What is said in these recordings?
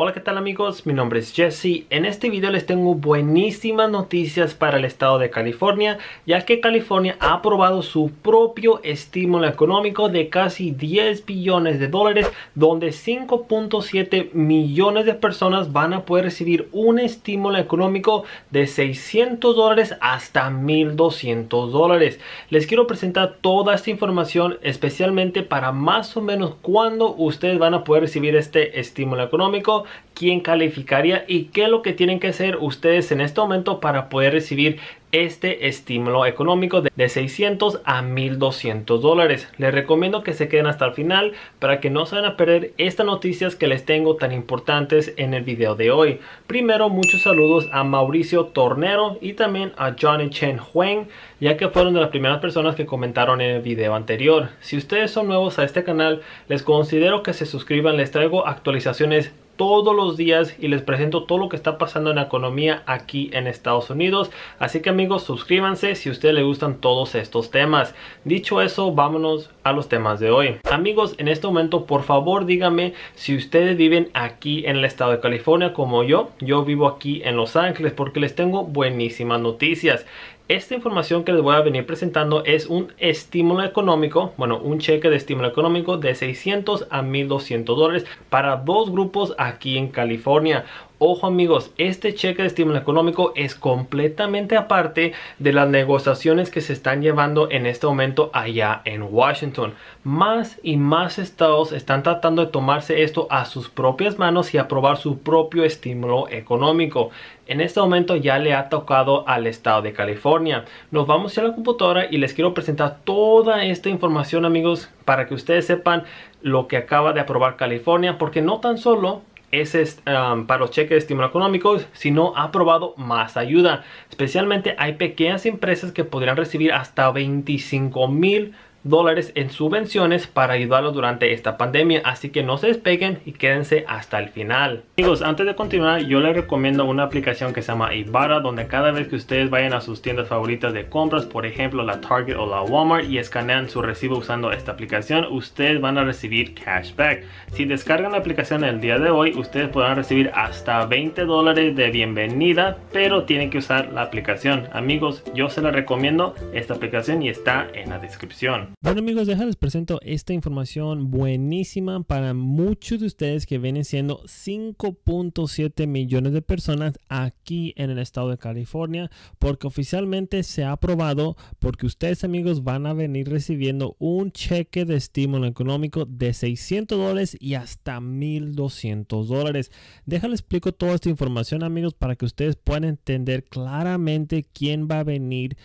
Hola qué tal amigos, mi nombre es Jesse. En este video les tengo buenísimas noticias para el estado de California, ya que California ha aprobado su propio estímulo económico de casi 10 billones de dólares, donde 5.7 millones de personas van a poder recibir un estímulo económico de 600 dólares hasta 1200 dólares. Les quiero presentar toda esta información especialmente para más o menos cuándo ustedes van a poder recibir este estímulo económico quién calificaría y qué es lo que tienen que hacer ustedes en este momento para poder recibir este estímulo económico de 600 a 1200 dólares. Les recomiendo que se queden hasta el final para que no se van a perder estas noticias que les tengo tan importantes en el video de hoy. Primero, muchos saludos a Mauricio Tornero y también a Johnny Chen Huang, ya que fueron de las primeras personas que comentaron en el video anterior. Si ustedes son nuevos a este canal, les considero que se suscriban, les traigo actualizaciones todos los días y les presento todo lo que está pasando en la economía aquí en Estados Unidos. Así que amigos, suscríbanse si a ustedes les gustan todos estos temas. Dicho eso, vámonos a los temas de hoy. Amigos, en este momento, por favor, díganme si ustedes viven aquí en el estado de California como yo. Yo vivo aquí en Los Ángeles porque les tengo buenísimas noticias. Esta información que les voy a venir presentando es un estímulo económico, bueno, un cheque de estímulo económico de 600 a 1200 dólares para dos grupos aquí en California. Ojo amigos, este cheque de estímulo económico es completamente aparte de las negociaciones que se están llevando en este momento allá en Washington. Más y más estados están tratando de tomarse esto a sus propias manos y aprobar su propio estímulo económico. En este momento ya le ha tocado al estado de California. Nos vamos a la computadora y les quiero presentar toda esta información amigos para que ustedes sepan lo que acaba de aprobar California porque no tan solo es para los cheques de estímulo económico, sino ha aprobado más ayuda. Especialmente hay pequeñas empresas que podrían recibir hasta 25 mil dólares en subvenciones para ayudarlos durante esta pandemia así que no se despeguen y quédense hasta el final amigos antes de continuar yo les recomiendo una aplicación que se llama Ibarra donde cada vez que ustedes vayan a sus tiendas favoritas de compras por ejemplo la Target o la Walmart y escanean su recibo usando esta aplicación ustedes van a recibir cashback si descargan la aplicación el día de hoy ustedes podrán recibir hasta 20 dólares de bienvenida pero tienen que usar la aplicación amigos yo se la recomiendo esta aplicación y está en la descripción bueno amigos, les presento esta información buenísima para muchos de ustedes que vienen siendo 5.7 millones de personas aquí en el estado de California, porque oficialmente se ha aprobado, porque ustedes amigos van a venir recibiendo un cheque de estímulo económico de 600 dólares y hasta 1200 dólares. Déjales explico toda esta información amigos para que ustedes puedan entender claramente quién va a venir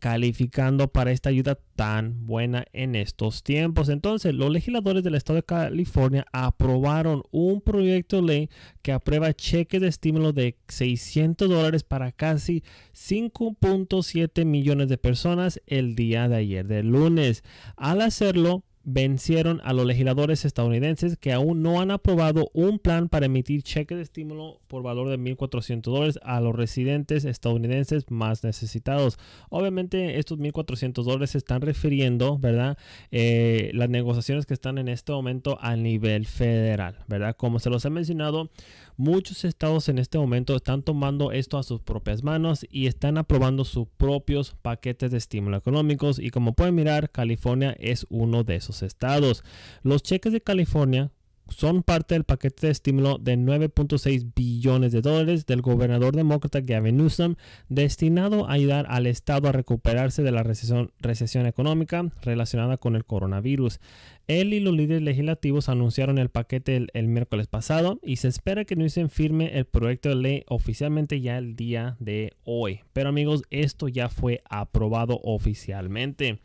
calificando para esta ayuda tan buena en estos tiempos. Entonces, los legisladores del estado de California aprobaron un proyecto de ley que aprueba cheques de estímulo de 600 dólares para casi 5.7 millones de personas el día de ayer, de lunes. Al hacerlo, vencieron a los legisladores estadounidenses que aún no han aprobado un plan para emitir cheques de estímulo por valor de 1.400 dólares a los residentes estadounidenses más necesitados. Obviamente estos 1.400 dólares se están refiriendo, ¿verdad? Eh, las negociaciones que están en este momento a nivel federal, ¿verdad? Como se los he mencionado, muchos estados en este momento están tomando esto a sus propias manos y están aprobando sus propios paquetes de estímulo económicos y como pueden mirar, California es uno de esos los estados. Los cheques de California son parte del paquete de estímulo de 9.6 billones de dólares del gobernador demócrata Gavin Newsom, destinado a ayudar al Estado a recuperarse de la recesión, económica relacionada con el coronavirus. Él y los líderes legislativos anunciaron el paquete el, miércoles pasado y se espera que no hicen firme el proyecto de ley oficialmente ya el día de hoy. Pero amigos, esto ya fue aprobado oficialmente.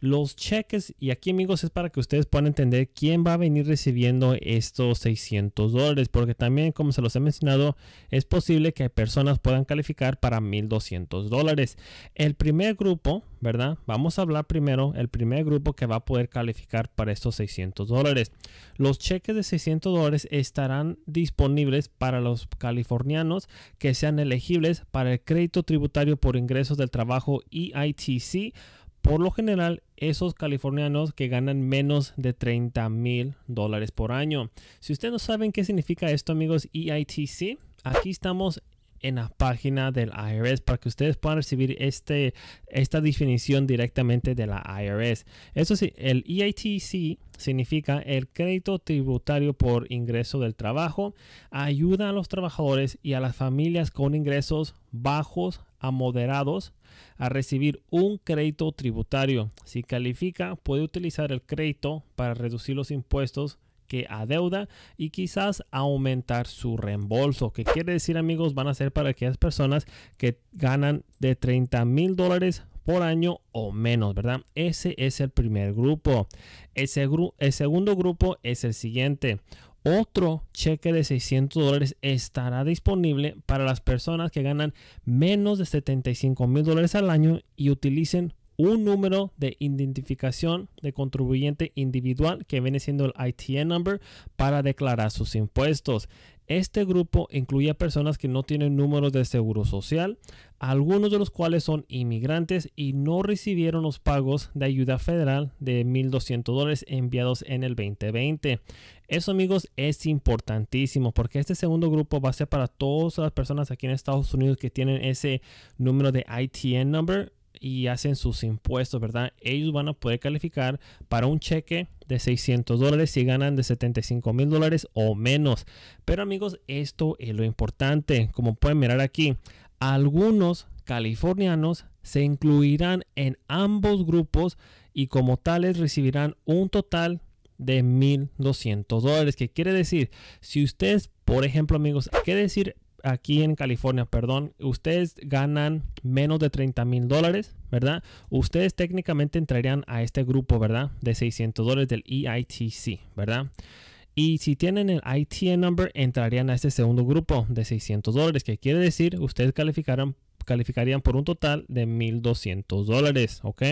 Los cheques, y aquí amigos es para que ustedes puedan entender quién va a venir recibiendo estos 600 dólares, porque también como se los he mencionado, es posible que personas puedan calificar para 1.200 dólares. El primer grupo ¿verdad? Vamos a hablar primero el primer grupo que va a poder calificar para estos 600 dólares. Los cheques de 600 dólares estarán disponibles para los californianos que sean elegibles para el crédito tributario por ingresos del trabajo EITC. Por lo general, esos californianos que ganan menos de 30 mil dólares por año. Si ustedes no saben qué significa esto, amigos, EITC, aquí estamos en la página del IRS para que ustedes puedan recibir este, esta definición directamente de la IRS. Eso sí, el EITC significa el crédito tributario por ingreso del trabajo, ayuda a los trabajadores y a las familias con ingresos bajos a moderados a recibir un crédito tributario. Si califica, puede utilizar el crédito para reducir los impuestos que a deuda y quizás aumentar su reembolso. ¿Qué quiere decir amigos? Van a ser para aquellas personas que ganan de 30 mil dólares por año o menos, ¿verdad? Ese es el primer grupo. ese grupo el segundo grupo es el siguiente. Otro cheque de 600 dólares estará disponible para las personas que ganan menos de 75 mil dólares al año y utilicen un número de identificación de contribuyente individual que viene siendo el ITN number para declarar sus impuestos. Este grupo incluye a personas que no tienen números de seguro social, algunos de los cuales son inmigrantes y no recibieron los pagos de ayuda federal de 1.200 dólares enviados en el 2020. Eso amigos es importantísimo porque este segundo grupo va a ser para todas las personas aquí en Estados Unidos que tienen ese número de ITN number y hacen sus impuestos, ¿verdad? Ellos van a poder calificar para un cheque de 600 dólares si ganan de 75 mil dólares o menos. Pero amigos, esto es lo importante. Como pueden mirar aquí, algunos californianos se incluirán en ambos grupos y como tales recibirán un total de 1.200 dólares. Que quiere decir, si ustedes, por ejemplo amigos, hay que decir aquí en California, perdón, ustedes ganan menos de 30 mil dólares, ¿verdad? Ustedes técnicamente entrarían a este grupo, ¿verdad? De 600 dólares del EITC, ¿verdad? Y si tienen el ITN e number, entrarían a este segundo grupo de 600 dólares, que quiere decir ustedes calificarán calificarían por un total de 1.200 dólares, ¿ok?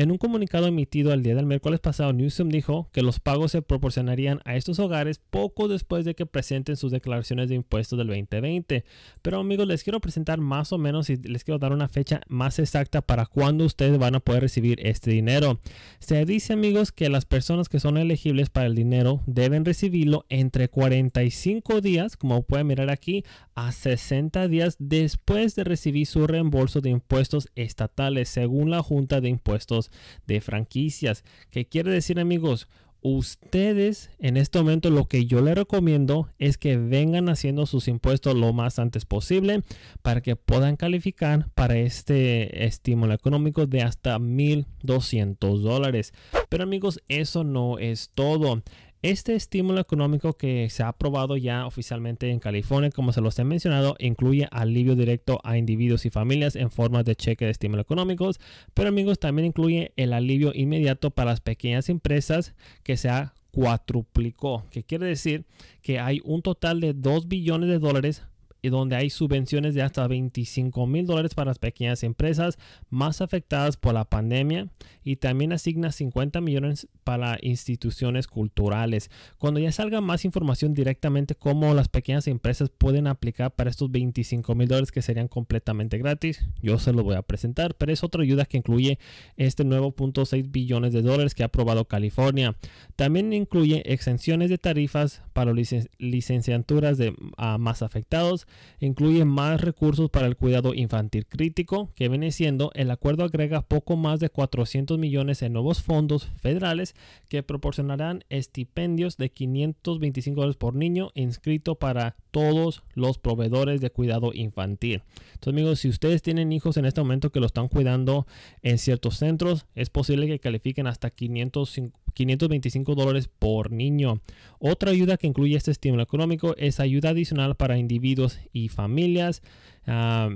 En un comunicado emitido el día del miércoles pasado, Newsom dijo que los pagos se proporcionarían a estos hogares poco después de que presenten sus declaraciones de impuestos del 2020. Pero amigos, les quiero presentar más o menos y les quiero dar una fecha más exacta para cuándo ustedes van a poder recibir este dinero. Se dice amigos que las personas que son elegibles para el dinero deben recibirlo entre 45 días, como pueden mirar aquí, a 60 días después de recibir su reembolso de impuestos estatales, según la Junta de Impuestos de franquicias. ¿Qué quiere decir amigos? Ustedes en este momento lo que yo les recomiendo es que vengan haciendo sus impuestos lo más antes posible para que puedan calificar para este estímulo económico de hasta 1.200 dólares. Pero amigos, eso no es todo. Este estímulo económico que se ha aprobado ya oficialmente en California, como se los he mencionado, incluye alivio directo a individuos y familias en forma de cheque de estímulo económicos, pero amigos también incluye el alivio inmediato para las pequeñas empresas que se ha cuatruplicó, que quiere decir que hay un total de 2 billones de dólares y donde hay subvenciones de hasta $25,000 mil dólares para las pequeñas empresas más afectadas por la pandemia y también asigna 50 millones para instituciones culturales. Cuando ya salga más información directamente cómo las pequeñas empresas pueden aplicar para estos $25,000 mil dólares que serían completamente gratis, yo se lo voy a presentar, pero es otra ayuda que incluye este nuevo punto billones de dólares que ha aprobado California. También incluye exenciones de tarifas para licenciaturas de ah, más afectados incluye más recursos para el cuidado infantil crítico, que viene siendo el acuerdo agrega poco más de 400 millones en nuevos fondos federales que proporcionarán estipendios de 525 dólares por niño inscrito para todos los proveedores de cuidado infantil. Entonces, amigos, si ustedes tienen hijos en este momento que lo están cuidando en ciertos centros, es posible que califiquen hasta 550 525 dólares por niño. Otra ayuda que incluye este estímulo económico es ayuda adicional para individuos y familias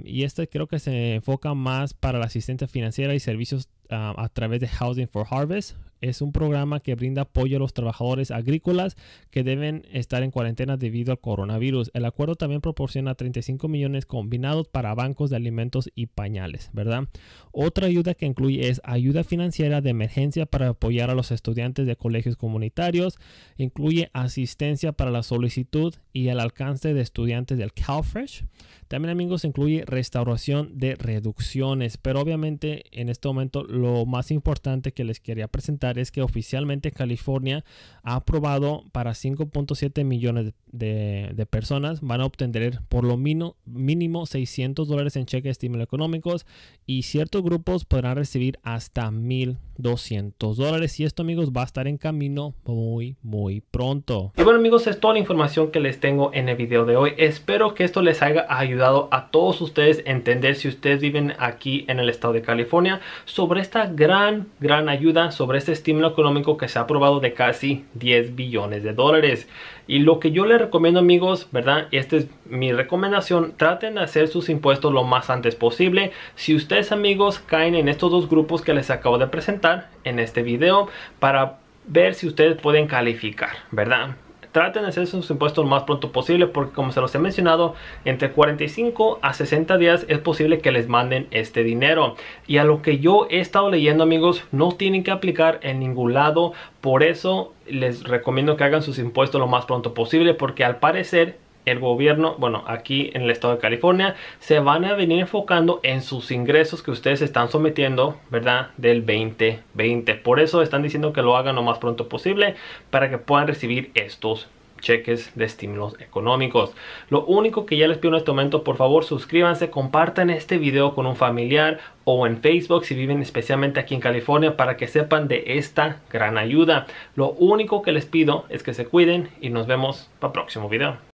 y este creo que se enfoca más para la asistencia financiera y servicios a través de Housing for Harvest. Es un programa que brinda apoyo a los trabajadores agrícolas que deben estar en cuarentena debido al coronavirus. El acuerdo también proporciona 35 millones combinados para bancos de alimentos y pañales, ¿verdad? Otra ayuda que incluye es ayuda financiera de emergencia para apoyar a los estudiantes de colegios comunitarios. Incluye asistencia para la solicitud y el alcance de estudiantes del CalFresh. También amigos incluye restauración de reducciones, pero obviamente en este momento lo más importante que les quería presentar es que oficialmente California ha aprobado para 5.7 millones de, personas van a obtener por lo mínimo, mínimo 600 dólares en cheques de estímulo económicos y ciertos grupos podrán recibir hasta 1.200 dólares y esto amigos va a estar en camino muy muy pronto. Y bueno amigos es toda la información que les tengo en el video de hoy. Espero que esto les haya ayudado a todos ustedes a entender si ustedes viven aquí en el estado de California sobre esta gran, gran ayuda, sobre este estímulo económico que se ha aprobado de casi 10 billones de dólares. Y lo que yo les recomiendo amigos, ¿verdad? Esta es mi recomendación. Traten de hacer sus impuestos lo más antes posible. Si ustedes amigos caen en estos dos grupos que les acabo de presentar en este video para ver si ustedes pueden calificar, ¿verdad? traten de hacer sus impuestos lo más pronto posible porque como se los he mencionado, entre 45 a 60 días es posible que les manden este dinero. Y a lo que yo he estado leyendo amigos, no tienen que aplicar en ningún lado. Por eso les recomiendo que hagan sus impuestos lo más pronto posible porque al parecer el gobierno, bueno, aquí en el estado de California, se van a venir enfocando en sus ingresos que ustedes están sometiendo, ¿verdad? Del 2020. Por eso están diciendo que lo hagan lo más pronto posible para que puedan recibir estos cheques de estímulos económicos. Lo único que ya les pido en este momento, por favor, suscríbanse, compartan este video con un familiar o en Facebook si viven especialmente aquí en California para que sepan de esta gran ayuda. Lo único que les pido es que se cuiden y nos vemos para el próximo video.